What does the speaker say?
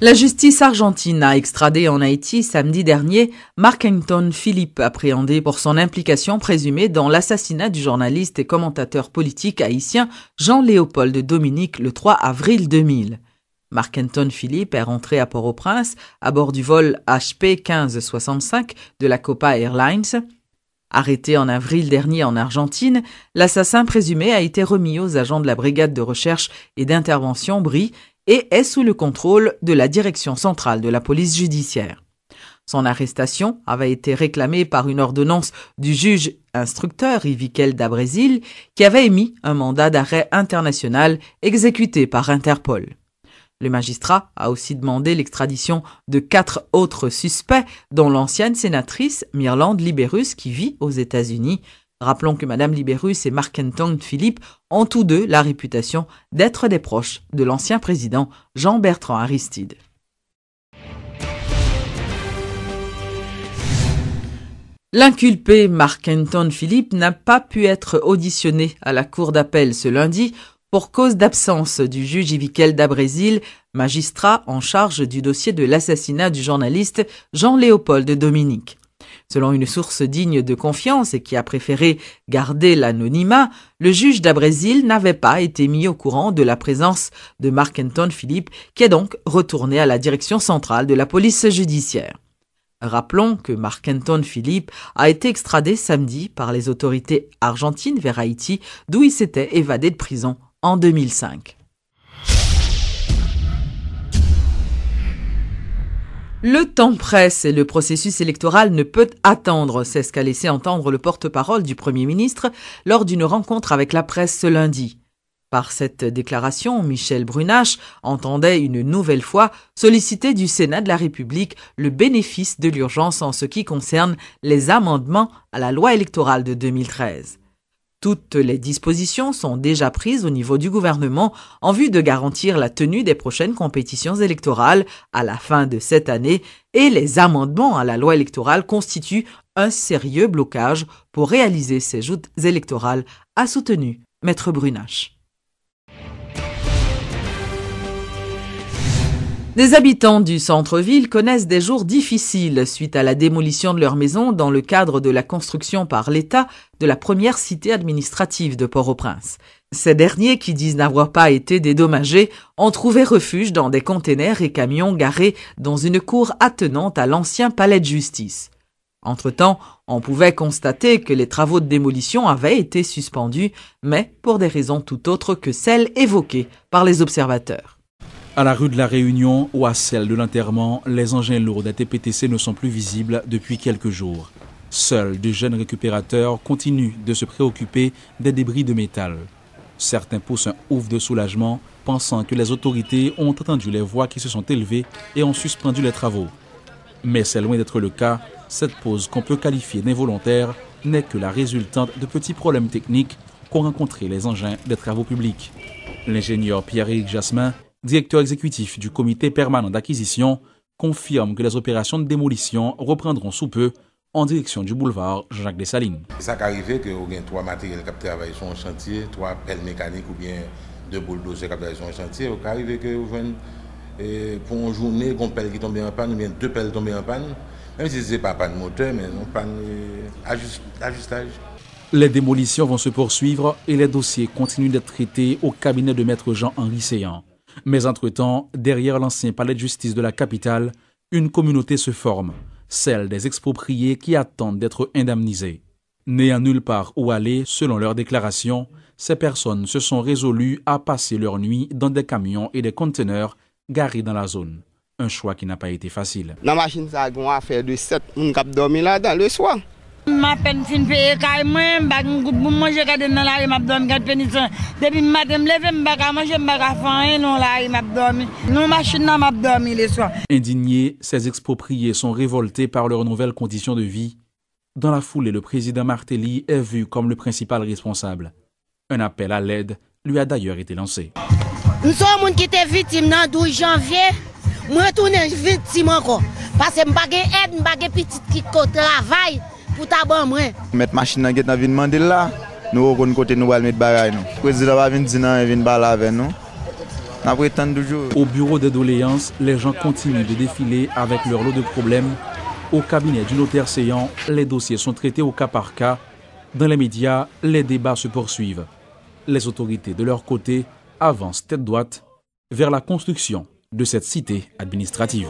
La justice argentine a extradé en Haïti samedi dernier Markenton Philippe, appréhendé pour son implication présumée dans l'assassinat du journaliste et commentateur politique haïtien Jean-Léopold Dominique le 3 avril 2000. Markenton Philippe est rentré à Port-au-Prince à bord du vol HP 1565 de la Copa Airlines. Arrêté en avril dernier en Argentine, l'assassin présumé a été remis aux agents de la brigade de recherche et d'intervention BRI et est sous le contrôle de la Direction centrale de la police judiciaire. Son arrestation avait été réclamée par une ordonnance du juge instructeur Ivikel Dabrésil qui avait émis un mandat d'arrêt international exécuté par Interpol. Le magistrat a aussi demandé l'extradition de quatre autres suspects, dont l'ancienne sénatrice Mirlande Liberus qui vit aux États-Unis, Rappelons que Madame Libérus et Markenton Philippe ont tous deux la réputation d'être des proches de l'ancien président Jean-Bertrand Aristide. L'inculpé marc Anton Philippe n'a pas pu être auditionné à la cour d'appel ce lundi pour cause d'absence du juge Ivikel Dabrésil, magistrat en charge du dossier de l'assassinat du journaliste Jean-Léopold Dominique. Selon une source digne de confiance et qui a préféré garder l'anonymat, le juge d'Abrésil n'avait pas été mis au courant de la présence de marc Anton Philippe, qui est donc retourné à la direction centrale de la police judiciaire. Rappelons que marc Anton Philippe a été extradé samedi par les autorités argentines vers Haïti, d'où il s'était évadé de prison en 2005. Le temps presse et le processus électoral ne peut attendre, c'est ce qu'a laissé entendre le porte-parole du Premier ministre lors d'une rencontre avec la presse ce lundi. Par cette déclaration, Michel Brunache entendait une nouvelle fois solliciter du Sénat de la République le bénéfice de l'urgence en ce qui concerne les amendements à la loi électorale de 2013. Toutes les dispositions sont déjà prises au niveau du gouvernement en vue de garantir la tenue des prochaines compétitions électorales à la fin de cette année et les amendements à la loi électorale constituent un sérieux blocage pour réaliser ces joutes électorales, a soutenu Maître Brunache. Des habitants du centre-ville connaissent des jours difficiles suite à la démolition de leur maison dans le cadre de la construction par l'État de la première cité administrative de Port-au-Prince. Ces derniers, qui disent n'avoir pas été dédommagés, ont trouvé refuge dans des containers et camions garés dans une cour attenante à l'ancien palais de justice. Entre-temps, on pouvait constater que les travaux de démolition avaient été suspendus, mais pour des raisons tout autres que celles évoquées par les observateurs. À la rue de la Réunion ou à celle de l'enterrement, les engins lourds des TPTC ne sont plus visibles depuis quelques jours. Seuls de jeunes récupérateurs continuent de se préoccuper des débris de métal. Certains poussent un ouf de soulagement, pensant que les autorités ont entendu les voix qui se sont élevées et ont suspendu les travaux. Mais c'est loin d'être le cas. Cette pause qu'on peut qualifier d'involontaire n'est que la résultante de petits problèmes techniques qu'ont rencontrés les engins des travaux publics. L'ingénieur Pierre-Éric Jasmin directeur exécutif du comité permanent d'acquisition, confirme que les opérations de démolition reprendront sous peu en direction du boulevard Jacques Dessalines. Ça arrive que vous ait trois matériels qui travaillent sur un chantier, trois pelles mécaniques ou bien deux bulldozers qui travaillent sur un chantier. Vous arrive que eh, pour une journée, une pelle qui tombe en panne ou bien deux pelles tombées en panne. Même si ce n'est pas panne moteur, mais non, panne d'ajustage. Eh, les démolitions vont se poursuivre et les dossiers continuent d'être traités au cabinet de maître Jean-Henri Séan. Mais entre-temps, derrière l'ancien palais de justice de la capitale, une communauté se forme, celle des expropriés qui attendent d'être indemnisés. N'ayant nulle part où aller, selon leurs déclarations, ces personnes se sont résolues à passer leur nuit dans des camions et des conteneurs garés dans la zone. Un choix qui n'a pas été facile. le soir. Indignés, ces expropriés sont révoltés par leurs nouvelles conditions de vie. Dans la foulée, le président Martelly est vu comme le principal responsable. Un appel à l'aide lui a d'ailleurs été lancé. Nous sommes qui était victimes le 12 janvier. Moi, retourne victime encore. Parce que je n'ai pas d'aide, je n'ai pas de petite qui travaille. Au bureau des doléances, les gens continuent de défiler avec leur lot de problèmes. Au cabinet du notaire séant, les dossiers sont traités au cas par cas. Dans les médias, les débats se poursuivent. Les autorités, de leur côté, avancent tête droite vers la construction de cette cité administrative.